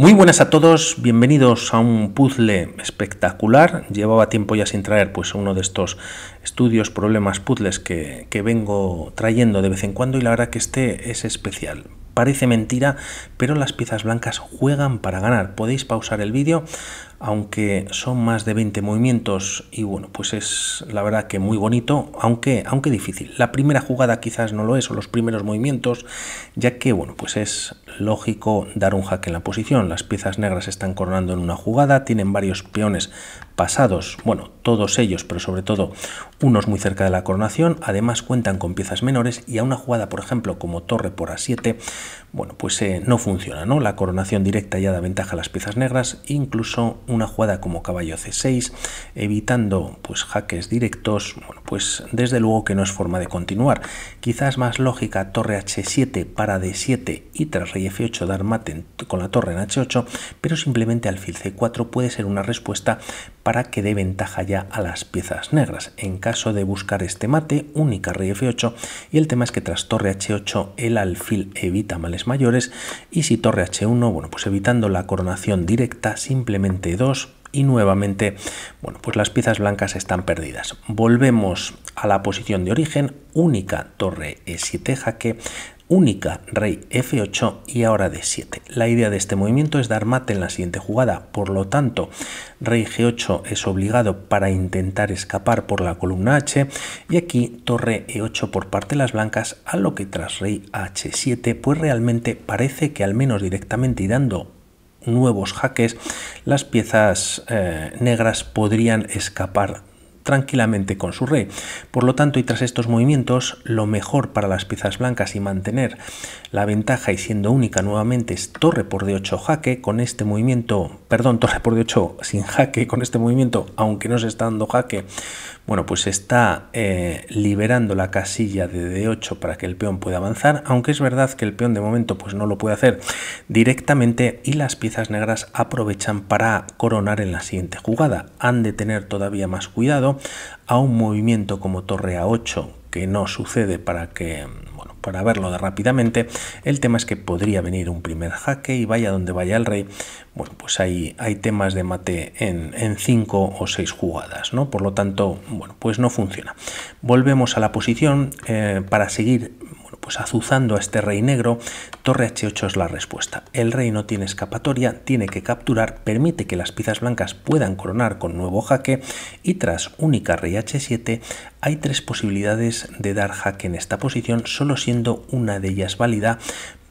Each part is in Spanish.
Muy buenas a todos, bienvenidos a un puzzle espectacular. Llevaba tiempo ya sin traer pues uno de estos estudios, problemas, puzzles que, vengo trayendo de vez en cuando y la verdad que este es especial. Parece mentira, pero las piezas blancas juegan para ganar. Podéis pausar el vídeo, aunque son más de 20 movimientos y bueno, pues es la verdad que muy bonito, aunque, aunque difícil. La primera jugada quizás no lo es, o los primeros movimientos, ya que bueno, pues es lógico dar un hack en la posición. Las piezas negras están coronando en una jugada, tienen varios peones pasados, bueno, todos ellos, pero sobre todo unos muy cerca de la coronación, además cuentan con piezas menores y a una jugada, por ejemplo, como torre por a7, bueno, pues eh, no funciona, ¿no? La coronación directa ya da ventaja a las piezas negras, incluso una jugada como caballo c6, evitando pues jaques directos, bueno, pues desde luego que no es forma de continuar. Quizás más lógica torre h7 para d7 y tras rey f8 dar mate con la torre en h8, pero simplemente alfil c4 puede ser una respuesta para que dé ventaja ya a las piezas negras. En caso de buscar este mate, única rey f8 y el tema es que tras torre h8 el alfil evita males mayores y si torre h1, bueno, pues evitando la coronación directa, simplemente 2 y nuevamente bueno, pues las piezas blancas están perdidas. Volvemos a la posición de origen, única torre E7 jaque, única rey F8 y ahora D7. La idea de este movimiento es dar mate en la siguiente jugada, por lo tanto rey G8 es obligado para intentar escapar por la columna H y aquí torre E8 por parte de las blancas a lo que tras rey H7 pues realmente parece que al menos directamente y dando nuevos jaques, las piezas eh, negras podrían escapar tranquilamente con su rey. Por lo tanto, y tras estos movimientos, lo mejor para las piezas blancas y mantener la ventaja y siendo única nuevamente es torre por d8 jaque con este movimiento, perdón, torre por d8 sin jaque con este movimiento, aunque no se está dando jaque, bueno, pues está eh, liberando la casilla de d8 para que el peón pueda avanzar, aunque es verdad que el peón de momento pues no lo puede hacer directamente y las piezas negras aprovechan para coronar en la siguiente jugada. Han de tener todavía más cuidado a un movimiento como torre A8, que no sucede para que bueno, para verlo de rápidamente, el tema es que podría venir un primer jaque y vaya donde vaya el rey, bueno, pues hay, hay temas de mate en, en cinco o seis jugadas, ¿no? Por lo tanto, bueno, pues no funciona. Volvemos a la posición eh, para seguir pues azuzando a este rey negro, torre h8 es la respuesta. El rey no tiene escapatoria, tiene que capturar, permite que las piezas blancas puedan coronar con nuevo jaque y tras única rey h7 hay tres posibilidades de dar jaque en esta posición, solo siendo una de ellas válida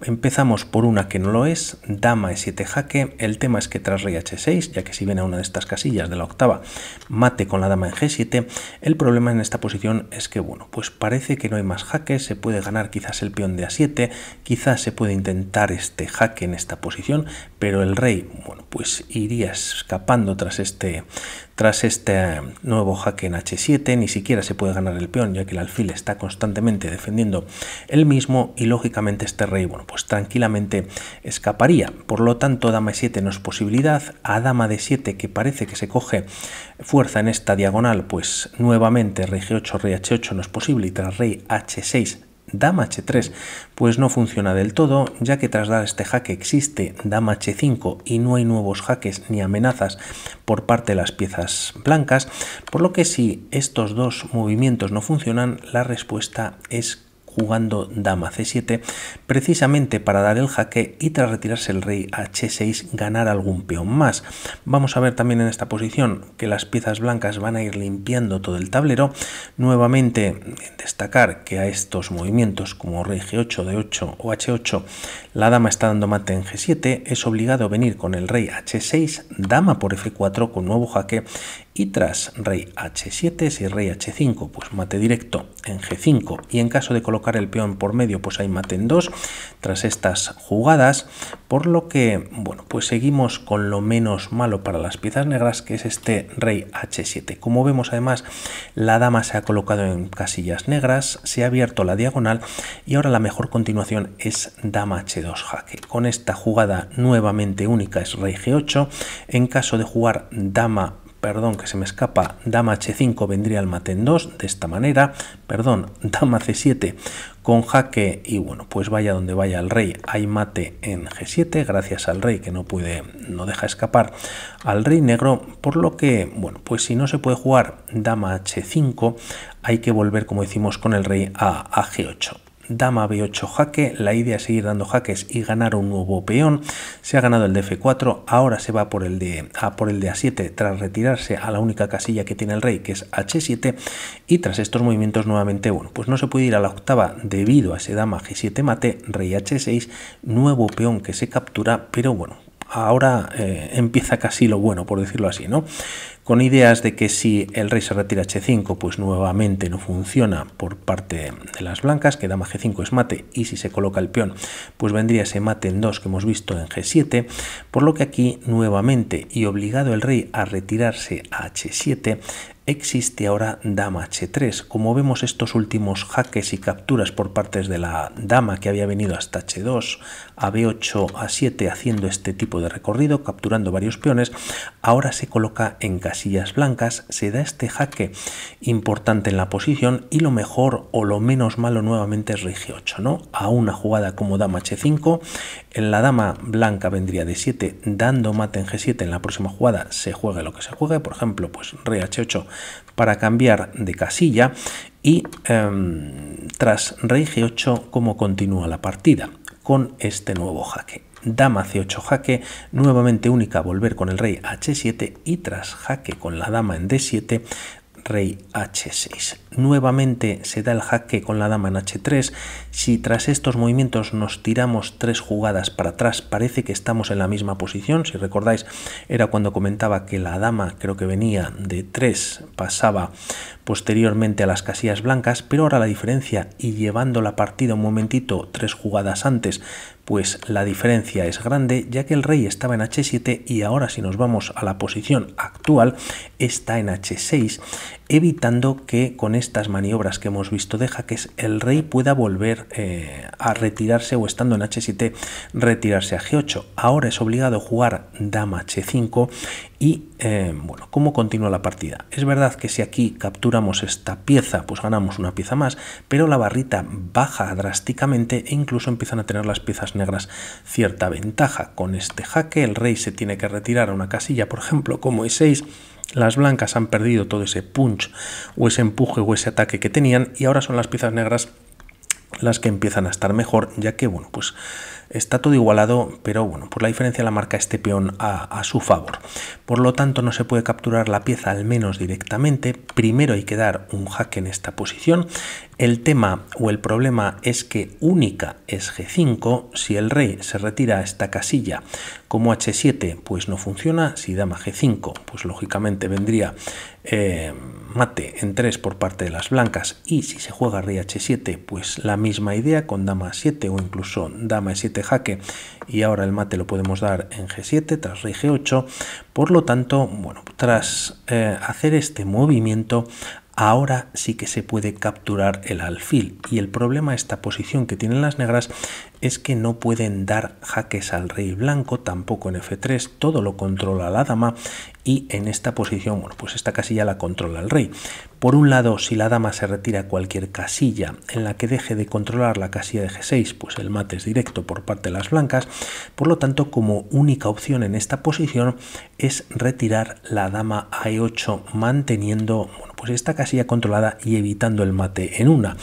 Empezamos por una que no lo es, dama e7 jaque, el tema es que tras rey h6, ya que si viene a una de estas casillas de la octava, mate con la dama en g7, el problema en esta posición es que, bueno, pues parece que no hay más jaques, se puede ganar quizás el peón de a7, quizás se puede intentar este jaque en esta posición, pero el rey, bueno, pues iría escapando tras este, tras este nuevo jaque en h7 ni siquiera se puede ganar el peón ya que el alfil está constantemente defendiendo el mismo y lógicamente este rey bueno pues tranquilamente escaparía. Por lo tanto dama e7 no es posibilidad, a dama d7 que parece que se coge fuerza en esta diagonal pues nuevamente rey g8 rey h8 no es posible y tras rey h6 dama h3, pues no funciona del todo, ya que tras dar este jaque existe dama h5 y no hay nuevos jaques ni amenazas por parte de las piezas blancas, por lo que si estos dos movimientos no funcionan, la respuesta es jugando dama c7 precisamente para dar el jaque y tras retirarse el rey h6 ganar algún peón más. Vamos a ver también en esta posición que las piezas blancas van a ir limpiando todo el tablero. Nuevamente destacar que a estos movimientos como rey g8, d8 o h8 la dama está dando mate en g7, es obligado a venir con el rey h6, dama por f4 con nuevo jaque y tras rey h7, si rey h5, pues mate directo en g5 y en caso de colocar el peón por medio, pues hay mate en 2 tras estas jugadas, por lo que, bueno, pues seguimos con lo menos malo para las piezas negras, que es este rey h7. Como vemos además, la dama se ha colocado en casillas negras, se ha abierto la diagonal y ahora la mejor continuación es dama h2 jaque. Con esta jugada nuevamente única es rey g8, en caso de jugar dama perdón que se me escapa, dama h5 vendría al mate en 2 de esta manera, perdón, dama c7 con jaque y bueno, pues vaya donde vaya el rey, hay mate en g7 gracias al rey que no puede, no deja escapar al rey negro, por lo que, bueno, pues si no se puede jugar dama h5, hay que volver, como decimos, con el rey a g8 dama b8 jaque, la idea es seguir dando jaques y ganar un nuevo peón, se ha ganado el de f4, ahora se va por el de, a por el de a7 tras retirarse a la única casilla que tiene el rey que es h7 y tras estos movimientos nuevamente, bueno, pues no se puede ir a la octava debido a ese dama g7 mate, rey h6, nuevo peón que se captura, pero bueno, ahora eh, empieza casi lo bueno, por decirlo así, ¿no? Con ideas de que si el rey se retira h5, pues nuevamente no funciona por parte de las blancas, que dama g5 es mate, y si se coloca el peón, pues vendría ese mate en 2 que hemos visto en g7, por lo que aquí nuevamente y obligado el rey a retirarse a h7, existe ahora dama h3. Como vemos estos últimos jaques y capturas por partes de la dama que había venido hasta h2, a b8, a 7 haciendo este tipo de recorrido, capturando varios peones, ahora se coloca en casillas blancas, se da este jaque importante en la posición y lo mejor o lo menos malo nuevamente es rey g8, ¿no? A una jugada como dama h5, en la dama blanca vendría de 7 dando mate en g7, en la próxima jugada se juegue lo que se juegue, por ejemplo, pues rey h8 para cambiar de casilla y em, tras rey g8 cómo continúa la partida con este nuevo jaque. Dama c8 jaque, nuevamente única volver con el rey h7 y tras jaque con la dama en d7, rey h6. Nuevamente se da el jaque con la dama en h3. Si tras estos movimientos nos tiramos tres jugadas para atrás, parece que estamos en la misma posición. Si recordáis, era cuando comentaba que la dama creo que venía de 3, pasaba posteriormente a las casillas blancas, pero ahora la diferencia y llevando la partida un momentito tres jugadas antes, pues la diferencia es grande ya que el rey estaba en h7 y ahora si nos vamos a la posición actual está en h6 evitando que con estas maniobras que hemos visto de jaques el rey pueda volver eh, a retirarse o estando en h7 retirarse a g8. Ahora es obligado a jugar dama h5 y eh, bueno, ¿cómo continúa la partida? Es verdad que si aquí capturamos esta pieza, pues ganamos una pieza más, pero la barrita baja drásticamente e incluso empiezan a tener las piezas negras cierta ventaja. Con este jaque el rey se tiene que retirar a una casilla, por ejemplo, como e6 las blancas han perdido todo ese punch o ese empuje o ese ataque que tenían y ahora son las piezas negras las que empiezan a estar mejor, ya que, bueno, pues está todo igualado, pero bueno, por pues la diferencia la marca este peón a, su favor. Por lo tanto, no se puede capturar la pieza al menos directamente. Primero hay que dar un hack en esta posición. El tema o el problema es que única es G5. Si el rey se retira a esta casilla como H7, pues no funciona. Si dama G5, pues lógicamente vendría... Eh, mate en 3 por parte de las blancas y si se juega rey h7 pues la misma idea con dama 7 o incluso dama 7 e jaque y ahora el mate lo podemos dar en g7 tras rey g8 por lo tanto bueno tras eh, hacer este movimiento ahora sí que se puede capturar el alfil y el problema esta posición que tienen las negras es que no pueden dar jaques al rey blanco, tampoco en f3, todo lo controla la dama y en esta posición, bueno, pues esta casilla la controla el rey. Por un lado, si la dama se retira cualquier casilla en la que deje de controlar la casilla de g6, pues el mate es directo por parte de las blancas, por lo tanto, como única opción en esta posición es retirar la dama a e8 manteniendo, bueno, pues esta casilla controlada y evitando el mate en una.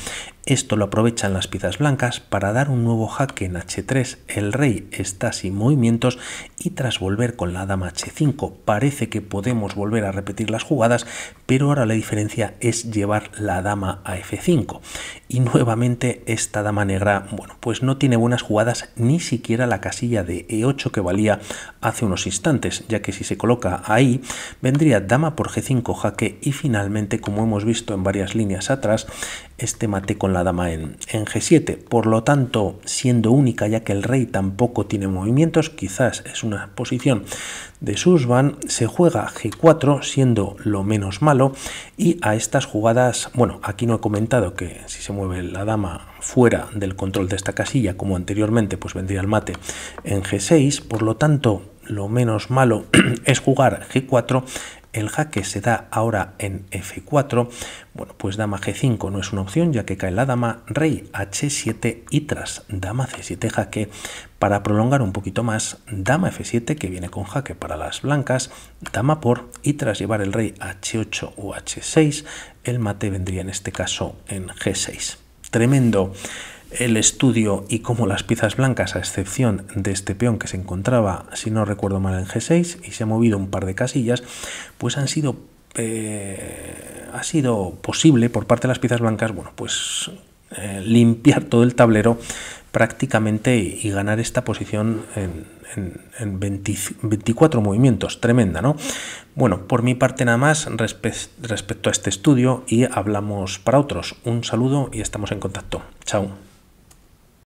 Esto lo aprovechan las piezas blancas para dar un nuevo jaque en h3, el rey está sin movimientos y tras volver con la dama h5 parece que podemos volver a repetir las jugadas, pero ahora la diferencia es llevar la dama a f5. Y nuevamente esta dama negra, bueno, pues no tiene buenas jugadas ni siquiera la casilla de e8 que valía hace unos instantes, ya que si se coloca ahí vendría dama por g5 jaque y finalmente, como hemos visto en varias líneas atrás, este mate con la dama en, G7. Por lo tanto, siendo única, ya que el rey tampoco tiene movimientos, quizás es una posición de Susban, se juega G4 siendo lo menos malo y a estas jugadas, bueno, aquí no he comentado que si se mueve la dama fuera del control de esta casilla como anteriormente, pues vendría el mate en G6, por lo tanto lo menos malo es jugar G4 el jaque se da ahora en f4, bueno, pues dama g5 no es una opción ya que cae la dama, rey h7 y tras dama c7 jaque para prolongar un poquito más, dama f7 que viene con jaque para las blancas, dama por y tras llevar el rey h8 o h6, el mate vendría en este caso en g6. Tremendo el estudio y cómo las piezas blancas, a excepción de este peón que se encontraba, si no recuerdo mal, en G6 y se ha movido un par de casillas, pues han sido... Eh, ha sido posible por parte de las piezas blancas, bueno, pues eh, limpiar todo el tablero prácticamente y, ganar esta posición en, 24 movimientos, tremenda, ¿no? Bueno, por mi parte nada más respecto a este estudio y hablamos para otros. Un saludo y estamos en contacto. Chao.